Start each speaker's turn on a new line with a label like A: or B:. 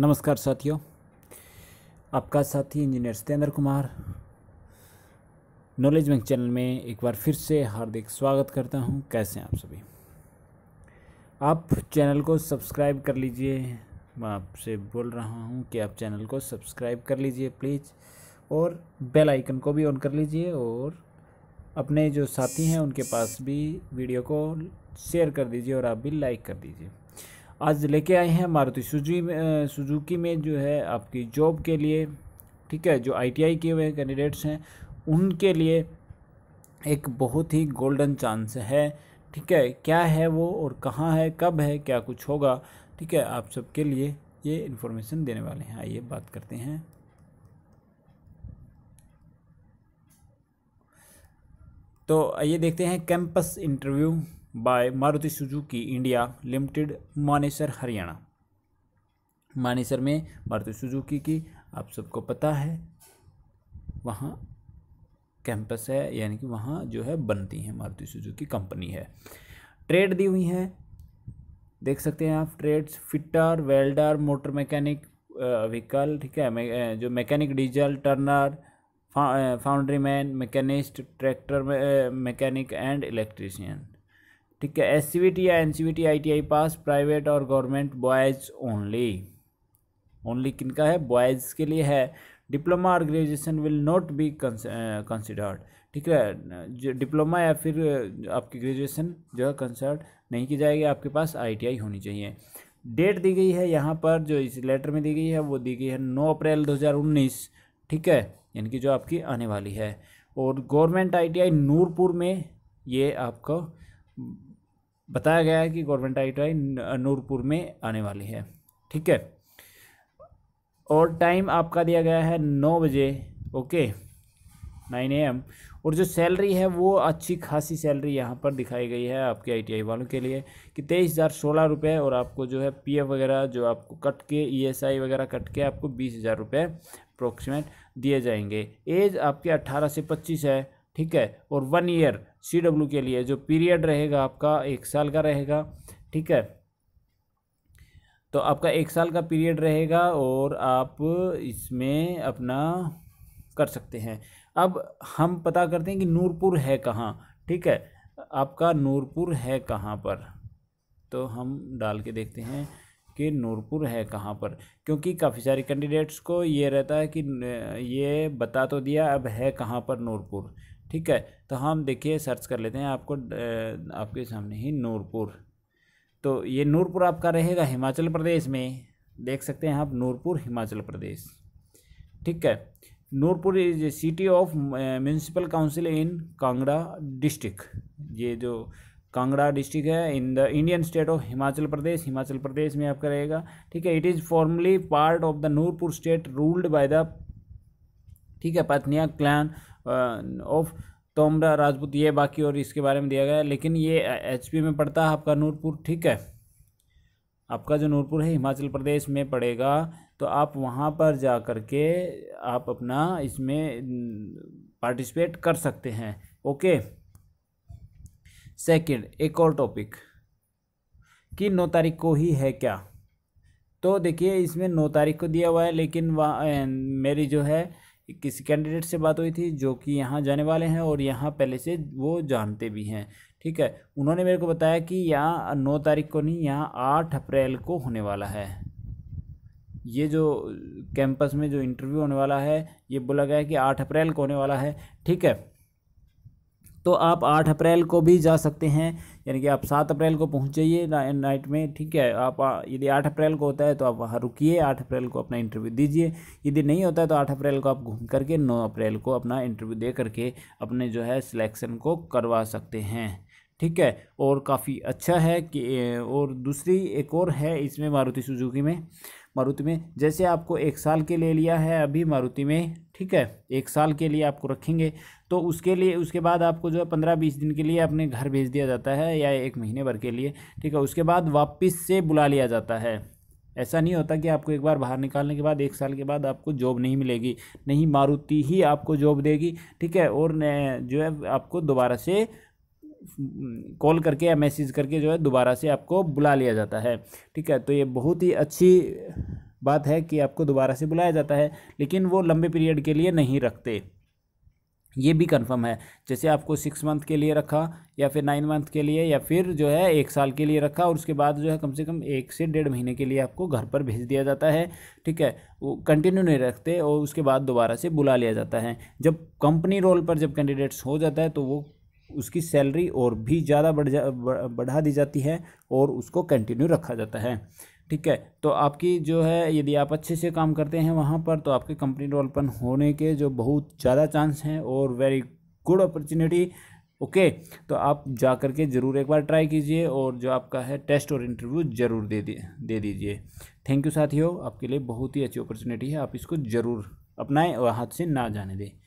A: नमस्कार साथियों आपका साथी engineer Satyendra Kumar knowledge bank channel में एक बार फिर से हार्दिक स्वागत करता हूं कैसे हैं आप सभी आप चैनल को सब्सक्राइब कर लीजिए मैं आपसे बोल रहा हूं कि आप चैनल को सब्सक्राइब कर लीजिए प्लीज़ और बेल आइकन को भी ऑन कर लीजिए और अपने जो साथी हैं उनके पास भी वीडियो को शेयर कर दीजिए और आप भी लाइक कर दीजिए आज लेके आए हैं मारुति सुजुकी में सुजुकी में जो है आपकी जॉब के लिए ठीक है जो आईटीआई किए हुए कैंडिडेट्स हैं उनके लिए एक बहुत ही गोल्डन चांस है ठीक है क्या है वो और कहाँ है कब है क्या कुछ होगा ठीक है आप सबके लिए ये इन्फॉर्मेशन देने वाले हैं आइए बात करते हैं तो आइए देखते हैं campus interview by Maruti Suzuki India limited Manesar Haryana Manesar में मारुति सुजुकी की आप सबको पता है वहाँ कैंपस है यानी कि वहाँ जो है बनती है मारुति सुजुकी कंपनी है ट्रेड दी हुई है देख सकते हैं आप trades fitter welder motor mechanic vehicle ठीक है जो mechanic diesel turner foundry man machinist tractor mechanic and electrician ठीक है एस या एन सी पास प्राइवेट और गवर्नमेंट बॉयज़ ओनली ओनली किन का है बॉयज़ के लिए है डिप्लोमा और graduation will not be considered ठीक है जो डिप्लोमा या फिर आपकी ग्रेजुएशन जो है कंसर्ट नहीं की जाएगी आपके पास आईटीआई होनी चाहिए डेट दी गई है यहाँ पर जो इस लेटर में दी गई है वो दी गई है नौ अप्रैल 2019 ठीक है यानी कि जो आपकी आने वाली है और गवर्नमेंट आईटीआई नूरपुर में ये आपको बताया गया है कि गवर्नमेंट आई टी नूरपुर में आने वाली है ठीक है और टाइम आपका दिया गया है नौ बजे ओके नाइन एम और जो सैलरी है वो अच्छी खासी सैलरी यहाँ पर दिखाई गई है आपके आईटीआई वालों के लिए कि तेईस हज़ार सोलह रुपये और आपको जो है पीएफ वगैरह जो आपको कट के ईएसआई e वगैरह कट के आपको बीस हज़ार रुपये अप्रोक्सीमेट दिए जाएंगे एज आपके अट्ठारह से पच्चीस है ठीक है और वन ईयर सी डब्ल्यू के लिए जो पीरियड रहेगा आपका एक साल का रहेगा ठीक है तो आपका एक साल का पीरियड रहेगा और आप इसमें अपना कर सकते हैं अब हम पता करते हैं कि नूरपुर है कहाँ ठीक है आपका नूरपुर है कहाँ पर तो हम डाल के देखते हैं कि नूरपुर है कहाँ पर क्योंकि काफ़ी सारे कैंडिडेट्स को ये रहता है कि ये बता तो दिया अब है कहाँ पर नूरपुर ठीक है तो हम देखिए सर्च कर लेते हैं आपको आपके सामने ही नूरपुर तो ये नूरपुर आपका रहेगा हिमाचल प्रदेश में देख सकते हैं आप नूरपुर हिमाचल प्रदेश ठीक है Nurpur is city of municipal council in Kangra district ये जो कांगड़ा डिस्ट्रिक्ट है in the Indian state of Himachal Pradesh Himachal Pradesh में आपका रहेगा ठीक है it is formally part of the Nurpur state ruled by the ठीक है पथनिया क्लैन ऑफ तोमरा राजपूत ये बाकी और इसके बारे में दिया गया है लेकिन ये एचपी में पड़ता है आपका नूरपुर ठीक है आपका जो नूरपुर है हिमाचल प्रदेश में पड़ेगा तो आप वहाँ पर जा कर के आप अपना इसमें पार्टिसिपेट कर सकते हैं ओके सेकंड एक और टॉपिक कि नौ तारीख को ही है क्या तो देखिए इसमें नौ तारीख को दिया हुआ है लेकिन वहाँ मेरी जो है किसी कैंडिडेट से बात हुई थी जो कि यहाँ जाने वाले हैं और यहाँ पहले से वो जानते भी हैं ठीक है उन्होंने मेरे को बताया कि यहाँ नौ तारीख को नहीं यहाँ आठ अप्रैल को होने वाला है ये जो कैंपस में जो इंटरव्यू होने वाला है ये बोला गया है कि आठ अप्रैल को होने वाला है ठीक है तो आप आठ अप्रैल को भी जा सकते हैं यानी कि आप सात अप्रैल को पहुँच जाइए नाइट में ठीक है आप यदि आठ अप्रैल को होता है तो आप वहाँ रुकिए आठ अप्रैल को अपना इंटरव्यू दीजिए यदि नहीं होता है तो आठ अप्रैल को आप घूम करके नौ अप्रैल को अपना इंटरव्यू दे करके अपने जो है सिलेक्शन को करवा सकते हैं ठीक है और काफ़ी अच्छा है कि और दूसरी एक और है इसमें मारुति सुजुकी में मारुति में जैसे आपको एक साल के लिए लिया है अभी मारुति में ठीक है एक साल के लिए आपको रखेंगे तो उसके लिए उसके बाद आपको जो है पंद्रह बीस दिन के लिए अपने घर भेज दिया जाता है या एक महीने भर के लिए ठीक है उसके बाद वापस से बुला लिया जाता है ऐसा नहीं होता कि आपको एक बार बाहर निकालने के बाद एक साल के बाद आपको जॉब नहीं मिलेगी नहीं मारुति ही आपको जॉब देगी ठीक है और जो है आपको दोबारा से कॉल करके या मैसेज करके जो है दोबारा से आपको बुला लिया जाता है ठीक है तो ये बहुत ही अच्छी बात है कि आपको दोबारा से बुलाया जाता है लेकिन वो लंबे पीरियड के लिए नहीं रखते ये भी कंफर्म है जैसे आपको सिक्स मंथ के लिए रखा या फिर नाइन मंथ के लिए या फिर जो है एक साल के लिए रखा और उसके बाद जो है कम से कम एक से डेढ़ महीने के लिए आपको घर पर भेज दिया जाता है ठीक है वो कंटिन्यू नहीं रखते और उसके बाद दोबारा से बुला लिया जाता है जब कंपनी रोल पर जब कैंडिडेट्स हो जाता है तो वो उसकी सैलरी और भी ज़्यादा बढ़ जा बढ़ा दी जाती है और उसको कंटिन्यू रखा जाता है ठीक है तो आपकी जो है यदि आप अच्छे से काम करते हैं वहाँ पर तो आपके कंपनी डेवलपन होने के जो बहुत ज़्यादा चांस हैं और वेरी गुड अपॉर्चुनिटी ओके तो आप जा कर के ज़रूर एक बार ट्राई कीजिए और जो आपका है टेस्ट और इंटरव्यू ज़रूर दे दे दीजिए थैंक यू साथियों आपके लिए बहुत ही अच्छी अपॉर्चुनिटी है आप इसको ज़रूर अपनाएं और हाथ से ना जाने दें